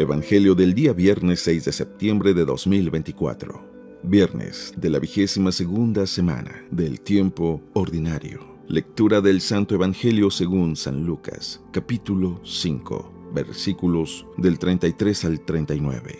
Evangelio del día viernes 6 de septiembre de 2024. Viernes de la vigésima segunda semana del tiempo ordinario. Lectura del Santo Evangelio según San Lucas, capítulo 5, versículos del 33 al 39.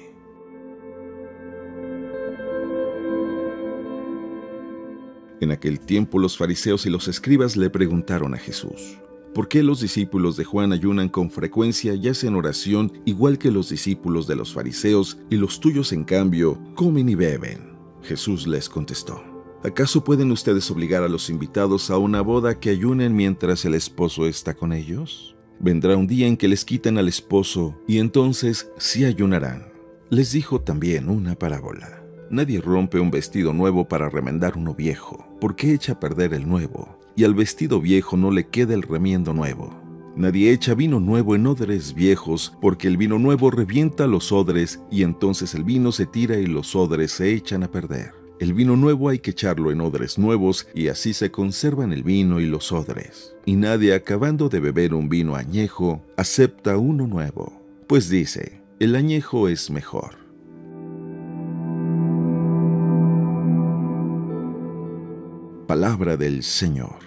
En aquel tiempo los fariseos y los escribas le preguntaron a Jesús, ¿Por qué los discípulos de Juan ayunan con frecuencia y hacen oración igual que los discípulos de los fariseos y los tuyos en cambio comen y beben? Jesús les contestó. ¿Acaso pueden ustedes obligar a los invitados a una boda que ayunen mientras el esposo está con ellos? Vendrá un día en que les quiten al esposo y entonces sí ayunarán. Les dijo también una parábola. Nadie rompe un vestido nuevo para remendar uno viejo, ¿Por qué echa a perder el nuevo y al vestido viejo no le queda el remiendo nuevo. Nadie echa vino nuevo en odres viejos, porque el vino nuevo revienta los odres y entonces el vino se tira y los odres se echan a perder. El vino nuevo hay que echarlo en odres nuevos y así se conservan el vino y los odres. Y nadie acabando de beber un vino añejo acepta uno nuevo, pues dice, el añejo es mejor. palabra del Señor.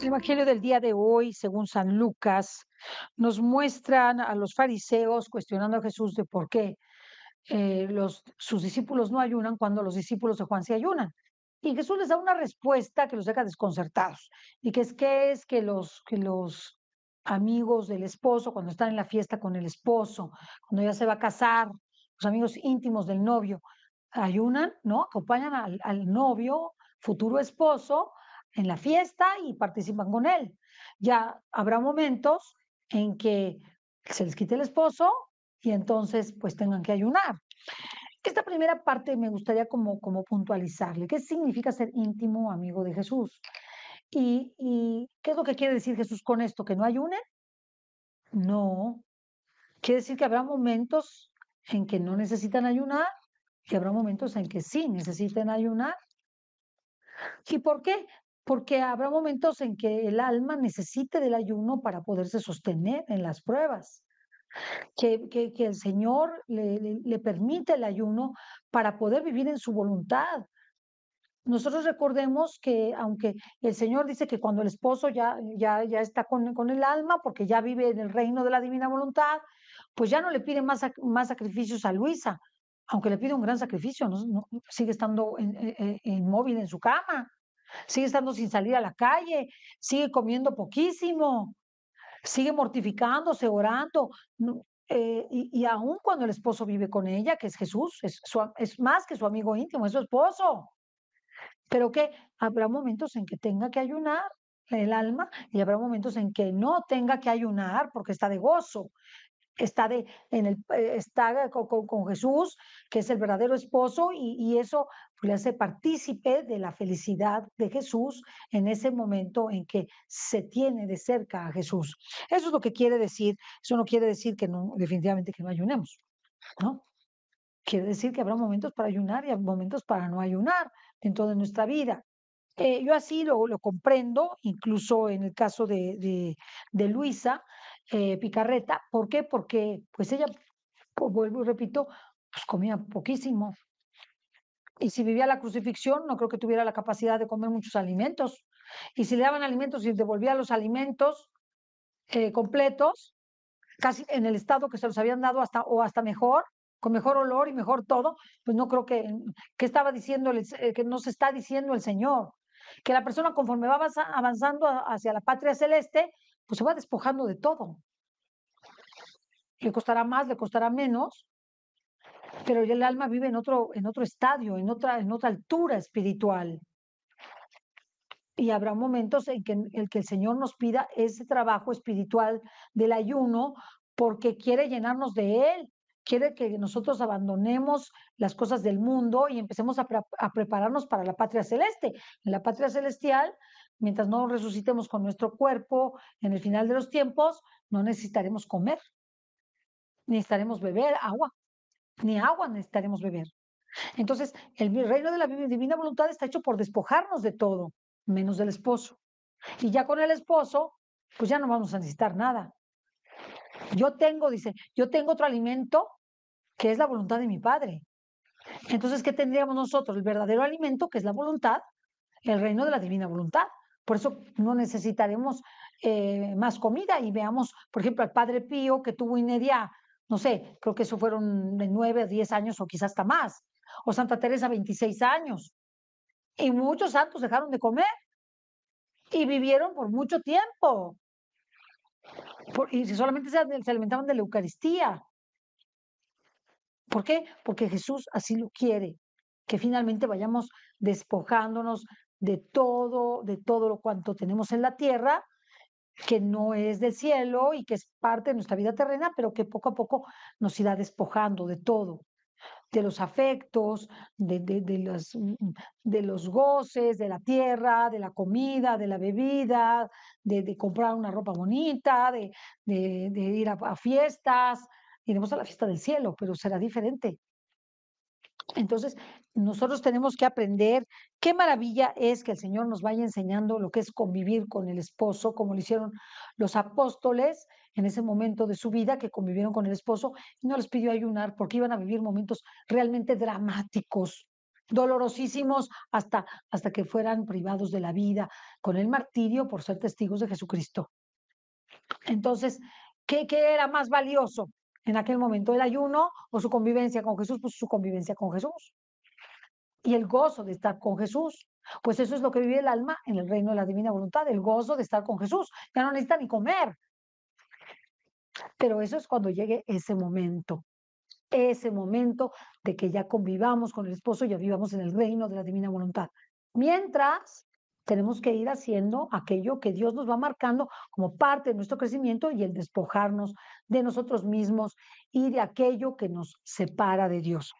El Evangelio del día de hoy, según San Lucas, nos muestran a los fariseos cuestionando a Jesús de por qué eh, los, sus discípulos no ayunan cuando los discípulos de Juan se ayunan. Y Jesús les da una respuesta que los deja desconcertados. Y que es que es que los, que los amigos del esposo, cuando están en la fiesta con el esposo, cuando ella se va a casar, los amigos íntimos del novio, ayunan, ¿no? Acompañan al, novio, futuro esposo, en la fiesta y participan con él. Ya habrá momentos en que se les quite el esposo y entonces pues tengan que ayunar. Esta primera parte me gustaría como, como puntualizarle. ¿Qué significa ser íntimo amigo de Jesús? ¿Y, qué es lo que quiere decir Jesús con esto? ¿Que no ayunen? No. Quiere decir que habrá momentos en que no necesitan ayunar que habrá momentos en que sí necesiten ayunar. ¿Y por qué? Porque habrá momentos en que el alma necesite del ayuno para poderse sostener en las pruebas. Que, el Señor le, le, le permite el ayuno para poder vivir en su voluntad, nosotros recordemos que aunque el Señor dice que cuando el esposo ya, ya, ya está con, el alma, porque ya vive en el reino de la divina voluntad, pues ya no le pide más, más sacrificios a Luisa, aunque le pide un gran sacrificio, sigue estando eh, eh, inmóvil en su cama, sigue estando sin salir a la calle, sigue comiendo poquísimo, sigue mortificándose, orando. Eh, y, aún cuando el esposo vive con ella, que es Jesús, es más que su amigo íntimo, es su esposo pero que habrá momentos en que tenga que ayunar el alma y habrá momentos en que no tenga que ayunar porque está de gozo, está, de, en el, eh, está con, Jesús, que es el verdadero esposo, y, eso pues, le hace partícipe de la felicidad de Jesús en ese momento en que se tiene de cerca a Jesús. Eso es lo que quiere decir, eso no quiere decir que definitivamente que no ayunemos, ¿no? Quiere decir que habrá momentos para ayunar y momentos para no ayunar en toda nuestra vida. Eh, yo así lo, lo, comprendo, incluso en el caso de, Luisa eh, Picarreta. ¿Por qué? Porque pues ella, pues, vuelvo y repito, pues comía poquísimo. Y si vivía la crucifixión, no creo que tuviera la capacidad de comer muchos alimentos. Y si le daban alimentos y devolvía los alimentos eh, completos, casi en el estado que se los habían dado hasta o hasta mejor, con mejor olor y mejor todo, pues no creo que, mm, que estaba que nos está diciendo el Señor. Que la persona conforme va avanzando hacia la patria celeste, pues se va despojando de todo. Le costará más, le costará menos, pero el alma vive en otro, en otro estadio, en otra, en otra altura espiritual. Y habrá momentos en que, en que el Señor nos pida ese trabajo espiritual del ayuno porque quiere llenarnos de Él, quiere que nosotros abandonemos las cosas del mundo y empecemos a, prepararnos para la patria celeste. En la patria celestial, mientras no resucitemos con nuestro cuerpo en el final de los tiempos, no necesitaremos comer, ni necesitaremos beber agua, ni agua necesitaremos beber. Entonces, el reino de la divina voluntad está hecho por despojarnos de todo, menos del esposo. Y ya con el esposo, pues ya no vamos a necesitar nada. Yo tengo, dice, yo tengo otro alimento que es la voluntad de mi Padre. Entonces, ¿qué tendríamos nosotros? El verdadero alimento, que es la voluntad, el reino de la divina voluntad. Por eso no necesitaremos eh, más comida y veamos, por ejemplo, al Padre Pío que tuvo Inedia, no sé, creo que eso fueron de nueve, diez años o quizás hasta más, o Santa Teresa 26 años. Y muchos santos dejaron de comer y vivieron por mucho tiempo. y solamente se alimentaban de la Eucaristía. ¿Por qué? Porque Jesús así lo quiere, que finalmente vayamos despojándonos de todo, de todo lo cuanto tenemos en la tierra, que no es del cielo y que es parte de nuestra vida terrena, pero que poco a poco nos irá despojando de todo, de los afectos, de, mm, mm, los, goces, de la tierra, de la comida, de la bebida, de, comprar una ropa bonita, de, ir a fiestas, iremos a la fiesta del cielo, pero será diferente. Entonces, nosotros tenemos que aprender qué maravilla es que el Señor nos vaya enseñando lo que es convivir con el esposo, como lo hicieron los apóstoles en ese momento de su vida, que convivieron con el esposo y no les pidió ayunar porque iban a vivir momentos realmente dramáticos, dolorosísimos, hasta, hasta que fueran privados de la vida con el martirio por ser testigos de Jesucristo. Entonces, ¿qué, qué era más valioso? en aquel momento el ayuno o su convivencia con Jesús, pues su convivencia con Jesús. Y el gozo de estar con Jesús, pues eso es lo que vive el alma en el reino de la divina voluntad, el gozo de estar con Jesús. Ya no necesita ni comer. Pero eso es cuando llegue ese momento, ese momento de que ya convivamos con el esposo, ya vivamos en el reino de la divina voluntad. Mientras, tenemos que ir haciendo aquello que Dios nos va marcando como parte de nuestro crecimiento y el despojarnos de nosotros mismos y de aquello que nos separa de Dios.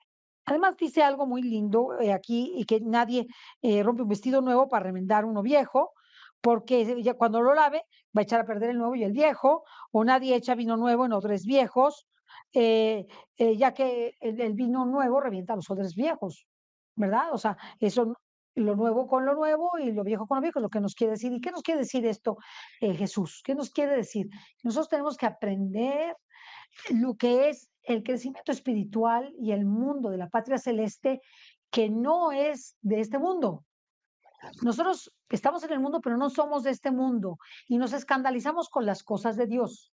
Además dice algo muy lindo eh, aquí y que nadie eh, rompe un vestido nuevo para remendar uno viejo, porque ya cuando lo lave va a echar a perder el nuevo y el viejo, o nadie echa vino nuevo en odres viejos, eh, ya que el, vino nuevo revienta los odres viejos, ¿verdad? O sea, eso lo nuevo con lo nuevo y lo viejo con lo viejo, lo que nos quiere decir. ¿Y qué nos quiere decir esto eh, Jesús? ¿Qué nos quiere decir? Nosotros tenemos que aprender lo que es el crecimiento espiritual y el mundo de la patria celeste que no es de este mundo. Nosotros estamos en el mundo, pero no somos de este mundo y nos escandalizamos con las cosas de Dios.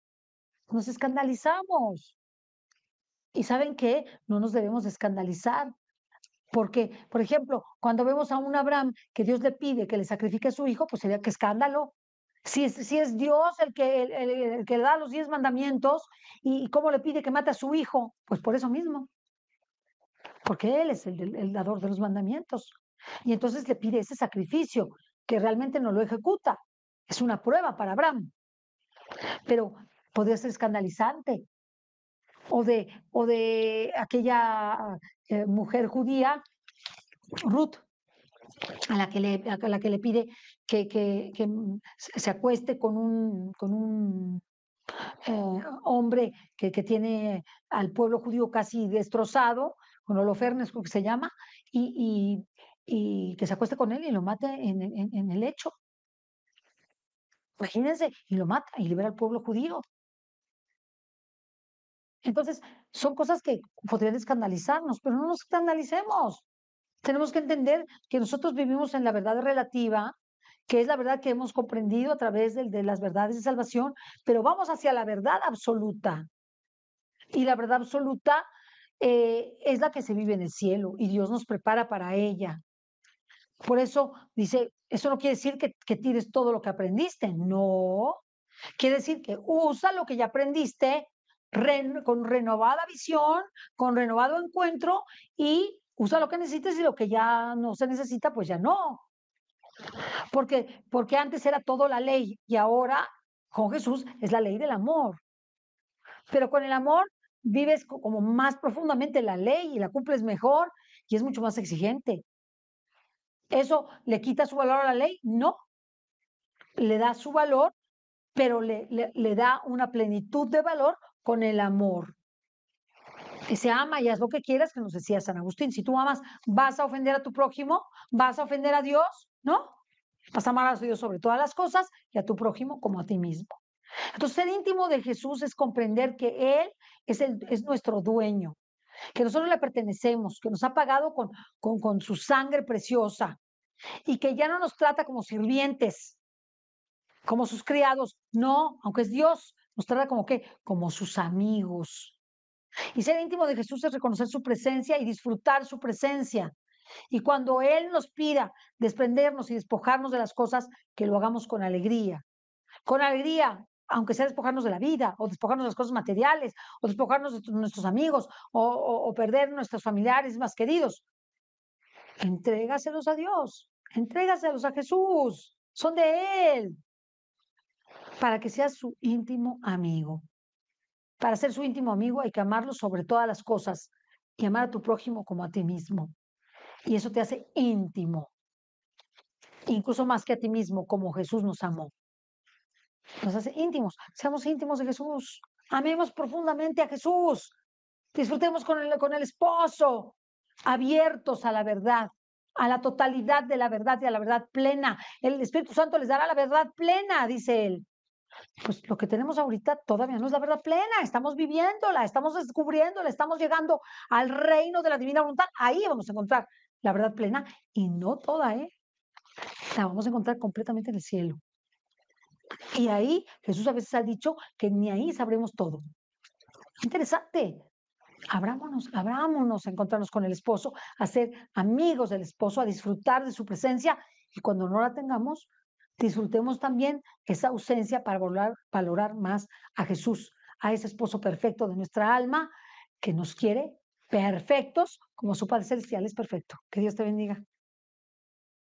Nos escandalizamos. Y saben que no nos debemos escandalizar porque, por ejemplo, cuando vemos a un Abraham que Dios le pide que le sacrifique a su hijo, pues sería que escándalo. Si es, si es Dios el que, el, le da los diez mandamientos y cómo le pide que mate a su hijo, pues por eso mismo. Porque Él es el, dador de los mandamientos. Y entonces le pide ese sacrificio que realmente no lo ejecuta. Es una prueba para Abraham. Pero podría ser escandalizante. O de, o de aquella eh, mujer judía, Ruth, a la que le, a la que le pide que, se acueste con un, con un eh, hombre que, tiene al pueblo judío casi destrozado, con Holofernes creo que se llama, y, que se acueste con él y lo mate en, en el hecho. Imagínense, y lo mata y libera al pueblo judío. Entonces, son cosas que podrían escandalizarnos, pero no nos escandalicemos. Tenemos que entender que nosotros vivimos en la verdad relativa, que es la verdad que hemos comprendido a través de, las verdades de salvación, pero vamos hacia la verdad absoluta. Y la verdad absoluta eh, es la que se vive en el cielo y Dios nos prepara para ella. Por eso dice, eso no quiere decir que tires todo lo que aprendiste, no. Quiere decir que usa lo que ya aprendiste con renovada visión, con renovado encuentro y usa lo que necesites y lo que ya no se necesita, pues ya no. Porque, porque antes era todo la ley y ahora con Jesús es la ley del amor. Pero con el amor vives como más profundamente la ley y la cumples mejor y es mucho más exigente. ¿Eso le quita su valor a la ley? No. Le da su valor, pero le da una plenitud de valor con el amor. Que se ama y haz lo que quieras, que nos decía San Agustín. Si tú amas, vas a ofender a tu prójimo, vas a ofender a Dios, ¿no? Vas a amar a Dios sobre todas las cosas y a tu prójimo como a ti mismo. Entonces, ser íntimo de Jesús es comprender que Él es, el, es nuestro dueño, que nosotros le pertenecemos, que nos ha pagado con, con, con su sangre preciosa y que ya no nos trata como sirvientes, como sus criados. No, aunque es Dios, nos trata como que, como sus amigos. Y ser íntimo de Jesús es reconocer su presencia y disfrutar su presencia. Y cuando Él nos pida desprendernos y despojarnos de las cosas, que lo hagamos con alegría. Con alegría, aunque sea despojarnos de la vida, o despojarnos de las cosas materiales, o despojarnos de nuestros amigos, o, perder nuestros familiares más queridos. Entrégaselos a Dios, entrégaselos a Jesús, son de Él para que seas su íntimo amigo. Para ser su íntimo amigo hay que amarlo sobre todas las cosas y amar a tu prójimo como a ti mismo. Y eso te hace íntimo, incluso más que a ti mismo, como Jesús nos amó. Nos hace íntimos, seamos íntimos de Jesús, amemos profundamente a Jesús, disfrutemos con con el esposo, abiertos a la verdad, a la totalidad de la verdad y a la verdad plena. El Espíritu Santo les dará la verdad plena, dice él. Pues lo que tenemos ahorita todavía no es la verdad plena, estamos viviéndola, estamos descubriéndola, estamos llegando al reino de la divina voluntad, ahí vamos a encontrar la verdad plena y no toda, ¿eh? La vamos a encontrar completamente en el cielo. Y ahí Jesús a veces ha dicho que ni ahí sabremos todo. Interesante, abrámonos, abrámonos a encontrarnos con el esposo, a ser amigos del esposo, a disfrutar de su presencia y cuando no la tengamos, Disfrutemos también esa ausencia para valorar, valorar más a Jesús, a ese esposo perfecto de nuestra alma que nos quiere perfectos como su Padre Celestial es perfecto. Que Dios te bendiga.